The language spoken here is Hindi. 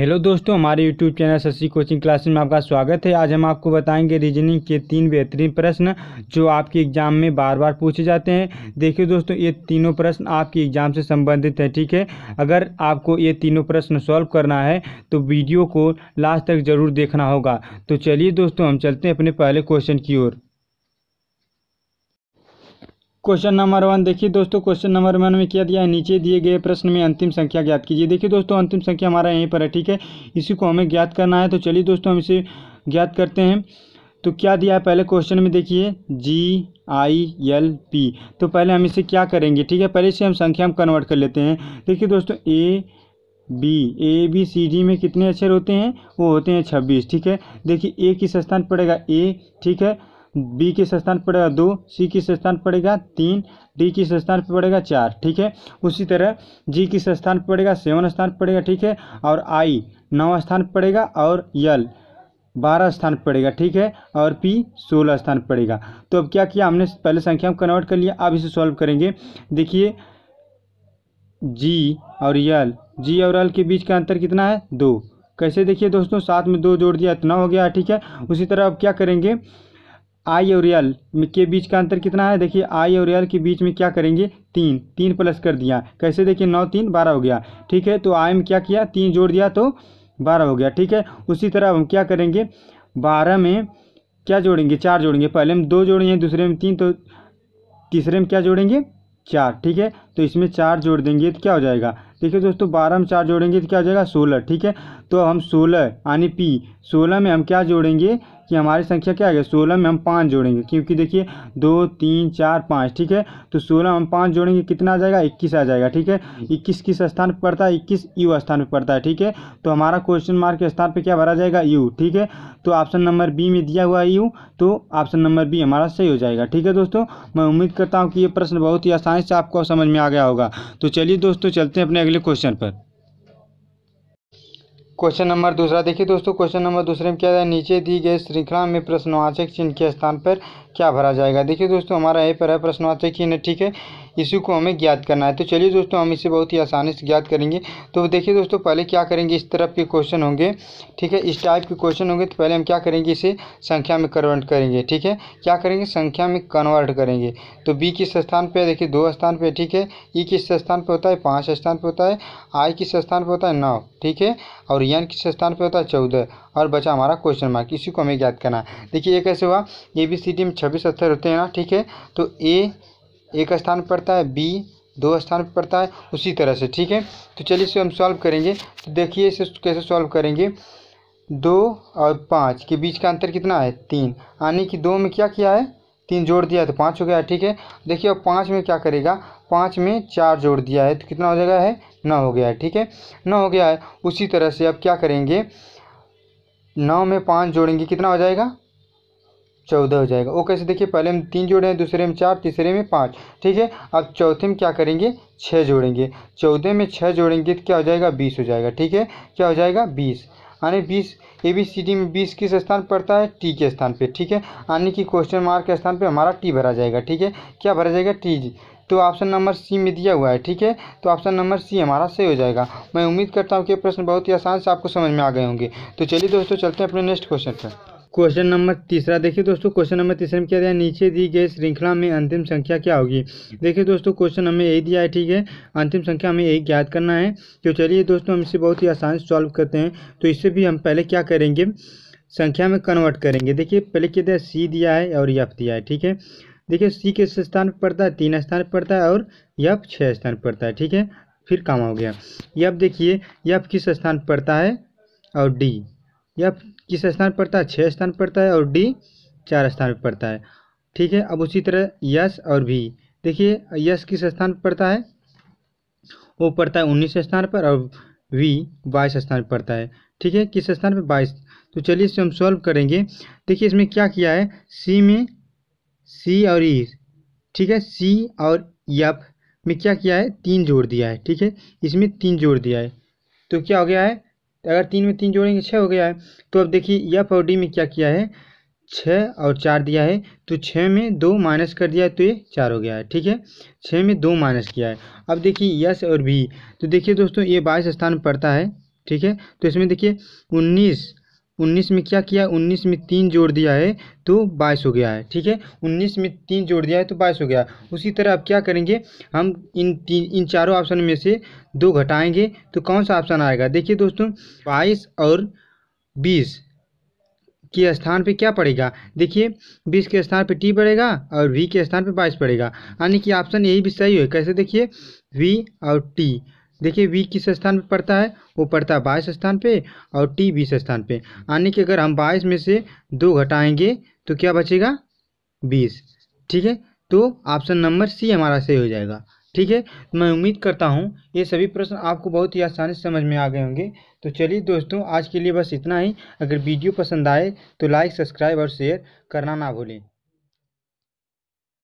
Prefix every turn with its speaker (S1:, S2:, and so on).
S1: हेलो दोस्तों हमारे YouTube channel Shashi coaching classes में आपका स्वागत है आज हम आपको बताएंगे रीजनिंग के तीन बेहतरीन प्रश्न जो आपके एग्जाम में बार बार पूछे जाते हैं देखिए दोस्तों ये तीनों प्रश्न आपके एग्जाम से संबंधित है ठीक है अगर आपको ये तीनों प्रश्न सॉल्व करना है तो वीडियो को लास्ट तक ज़रूर देखना होगा तो चलिए दोस्तों हम चलते हैं अपने पहले क्वेश्चन की ओर क्वेश्चन नंबर वन देखिए दोस्तों क्वेश्चन नंबर वन में क्या दिया है नीचे दिए गए प्रश्न में अंतिम संख्या ज्ञात कीजिए देखिए दोस्तों अंतिम संख्या हमारा यहीं पर है ठीक है इसी को हमें ज्ञात करना है तो चलिए दोस्तों हम इसे ज्ञात करते हैं तो क्या दिया है पहले क्वेश्चन में देखिए जी आई एल पी तो पहले हम इसे क्या करेंगे ठीक है पहले इसे हम संख्या में कन्वर्ट कर लेते हैं देखिए दोस्तों A B A B C D में कितने अक्षर होते हैं वो होते हैं छब्बीस ठीक है देखिए ए किस स्थान पड़ेगा ए ठीक है बी किस स्थान पर पड़ेगा दो सी किस स्थान पर पड़ेगा तीन डी किस स्थान पर पड़ेगा चार ठीक है उसी तरह जी किस स्थान पर पड़ेगा सेवन स्थान पर पड़ेगा ठीक है और आई नौ स्थान पर पड़ेगा और यल बारह स्थान पड़ेगा ठीक है और पी सोलह स्थान पड़ेगा तो अब क्या किया हमने पहले संख्या में कन्वर्ट कर लिया अब इसे सॉल्व करेंगे देखिए जी और यल जी और एल के बीच का अंतर कितना है दो कैसे देखिए दोस्तों साथ में दो जोड़ दिया इतना हो गया ठीक है उसी तरह अब क्या करेंगे आई और एल के बीच का अंतर कितना है देखिए आई और एल के बीच में क्या करेंगे तीन तीन प्लस कर दिया कैसे देखिए नौ तीन बारह हो गया ठीक है तो आई में क्या किया तीन जोड़ दिया तो बारह हो गया ठीक है उसी तरह हम क्या करेंगे बारह में क्या जोड़ेंगे चार जोड़ेंगे पहले में दो जोड़ेंगे दूसरे में तीन तो तीसरे में क्या जोड़ेंगे चार ठीक है तो इसमें चार जोड़ देंगे तो क्या हो जाएगा देखिए दोस्तों बारह में चार जोड़ेंगे तो क्या हो जाएगा सोलह ठीक है तो हम सोलह यानी पी सोलह में हम क्या जोड़ेंगे कि हमारी संख्या क्या आ गया सोलह में हम पाँच जोड़ेंगे क्योंकि देखिए दो तीन चार पाँच ठीक है तो सोलह हम पाँच जोड़ेंगे कितना आ जाएगा इक्कीस आ जाएगा ठीक है इक्कीस किस स्थान पर पड़ता है इक्कीस यू स्थान पर पड़ता है ठीक है तो हमारा क्वेश्चन मार्क के स्थान पर क्या भरा जाएगा यू ठीक है तो ऑप्शन नंबर बी में दिया हुआ यू तो ऑप्शन नंबर बी हमारा सही हो जाएगा ठीक है दोस्तों मैं उम्मीद करता हूँ कि ये प्रश्न बहुत ही आसानी से आपको समझ में आ गया होगा तो चलिए दोस्तों चलते हैं अपने अगले क्वेश्चन पर क्वेश्चन नंबर दूसरा देखिए दोस्तों क्वेश्चन नंबर दूसरे में क्या है नीचे दी गई श्रृंखला में प्रश्नवाचक चिन्ह के स्थान पर क्या भरा जाएगा देखिए दोस्तों हमारा यहीं पर है प्रश्नवाचक चिन्ह ठीक है इसी को हमें ज्ञात करना है तो चलिए दोस्तों हम इसे बहुत ही आसानी से ज्ञात करेंगे तो देखिए दोस्तों पहले क्या करेंगे इस तरफ के क्वेश्चन होंगे ठीक है इस टाइप के क्वेश्चन होंगे तो पहले हम क्या करेंगे इसे संख्या में कन्वर्ट करेंगे ठीक है क्या करेंगे संख्या में कन्वर्ट करेंगे तो बी किस स्थान पर देखिए दो स्थान पर ठीक है ई e किस स्थान पर होता है पाँच स्थान पर होता है आई किस स्थान पर होता है नौ ठीक है और यन किस स्थान पर होता है चौदह और बचा हमारा क्वेश्चन मार्क इसी को हमें ज्ञात करना है देखिए ये कैसे हुआ ए बी सी डी में छब्बीस अक्षर होते हैं ना ठीक है तो ए एक स्थान पर पड़ता है बी दो स्थान पर पड़ता है उसी तरह से ठीक है तो चलिए इसे हम सॉल्व करेंगे तो देखिए इसे कैसे सॉल्व करेंगे दो और पाँच के बीच का अंतर कितना है तीन यानी कि दो में क्या किया है तीन जोड़ दिया है तो पाँच हो गया ठीक है देखिए अब पाँच में क्या करेगा पाँच में चार जोड़ दिया है तो कितना हो जाएगा है नौ हो गया है ठीक है नौ हो गया है उसी तरह से अब क्या करेंगे नौ में पाँच जोड़ेंगे कितना हो जाएगा चौदह हो जाएगा ओके से देखिए पहले हम तीन जोड़े हैं दूसरे में चार तीसरे में पाँच ठीक है अब चौथे में क्या करेंगे छः जोड़ेंगे चौदह में छः जोड़ेंगे तो क्या हो जाएगा बीस हो जाएगा ठीक है क्या हो जाएगा बीस यानी बीस ए बी सी डी में बीस किस स्थान पड़ता है टी के स्थान पे ठीक है यानी कि क्वेश्चन मार्क के स्थान पे हमारा टी भरा जाएगा ठीक है क्या भरा जाएगा टी तो ऑप्शन नंबर सी में दिया हुआ है ठीक है तो ऑप्शन नंबर सी हमारा सही हो जाएगा मैं उम्मीद करता हूँ कि प्रश्न बहुत ही आसान से आपको समझ में आ गए होंगे तो चलिए दोस्तों चलते हैं अपने नेक्स्ट क्वेश्चन पर क्वेश्चन नंबर तीसरा देखिए दोस्तों क्वेश्चन नंबर तीसरे में क्या दिया नीचे दी गई श्रृंखला में अंतिम संख्या क्या होगी देखिए दोस्तों क्वेश्चन हमें यही दिया है ठीक है अंतिम संख्या हमें यही ज्ञात करना है तो चलिए दोस्तों हम इसे बहुत ही आसान से सॉल्व करते हैं तो इससे भी हम पहले क्या करेंगे संख्या में कन्वर्ट करेंगे देखिए पहले क्या दिया सी दिया है और यफ दिया है ठीक है देखिए सी किस स्थान पर पड़ता है तीन स्थान पर पड़ता है और यफ छः स्थान पर पड़ता है ठीक है फिर काम हो गया यफ देखिए यफ किस स्थान पर पड़ता है और डी यह किस स्थान पर पड़ता है छः स्थान पड़ता है और डी चार स्थान पर पड़ता है ठीक है अब उसी तरह यस और भी देखिए यस किस स्थान पर पड़ता है वो पड़ता है उन्नीस स्थान पर और वी बाईस स्थान पर पड़ता है ठीक है किस स्थान पर बाईस तो चलिए इसे हम सॉल्व करेंगे देखिए इसमें क्या किया है सी में सी और ई ठीक है सी और यफ में क्या किया है तीन जोड़ दिया है ठीक है इसमें तीन जोड़ दिया है तो क्या हो गया है तो अगर तीन में तीन जोड़ेंगे छः हो गया है तो अब देखिए एफ और डी में क्या किया है छः और चार दिया है तो छः में दो माइनस कर दिया है तो ये चार हो गया है ठीक है छः में दो माइनस किया है अब देखिए यस और भी तो देखिए दोस्तों ये बाईस स्थान पड़ता है ठीक है तो इसमें देखिए उन्नीस उन्नीस में क्या किया उन्नीस में तीन जोड़ दिया है तो बाईस हो गया है ठीक है उन्नीस में तीन जोड़ दिया है तो बाईस हो गया उसी तरह अब क्या करेंगे हम इन तीन इन चारों ऑप्शन में से दो घटाएंगे तो कौन सा ऑप्शन आएगा देखिए दोस्तों बाईस और बीस के स्थान पे क्या पड़ेगा देखिए बीस के स्थान पे टी पड़ेगा और वी के स्थान पे बाईस पड़ेगा यानी कि ऑप्शन यही भी सही है कैसे देखिए वी और टी देखिए वी किस स्थान पे पड़ता है वो पड़ता है बाईस स्थान पे और टी बीस स्थान पे यानी कि अगर हम बाईस में से दो घटाएंगे तो क्या बचेगा बीस ठीक है तो ऑप्शन नंबर सी हमारा सही हो जाएगा ठीक है तो मैं उम्मीद करता हूँ ये सभी प्रश्न आपको बहुत ही आसानी से समझ में आ गए होंगे तो चलिए दोस्तों आज के लिए बस इतना ही अगर वीडियो पसंद आए तो लाइक सब्सक्राइब और शेयर करना ना भूलें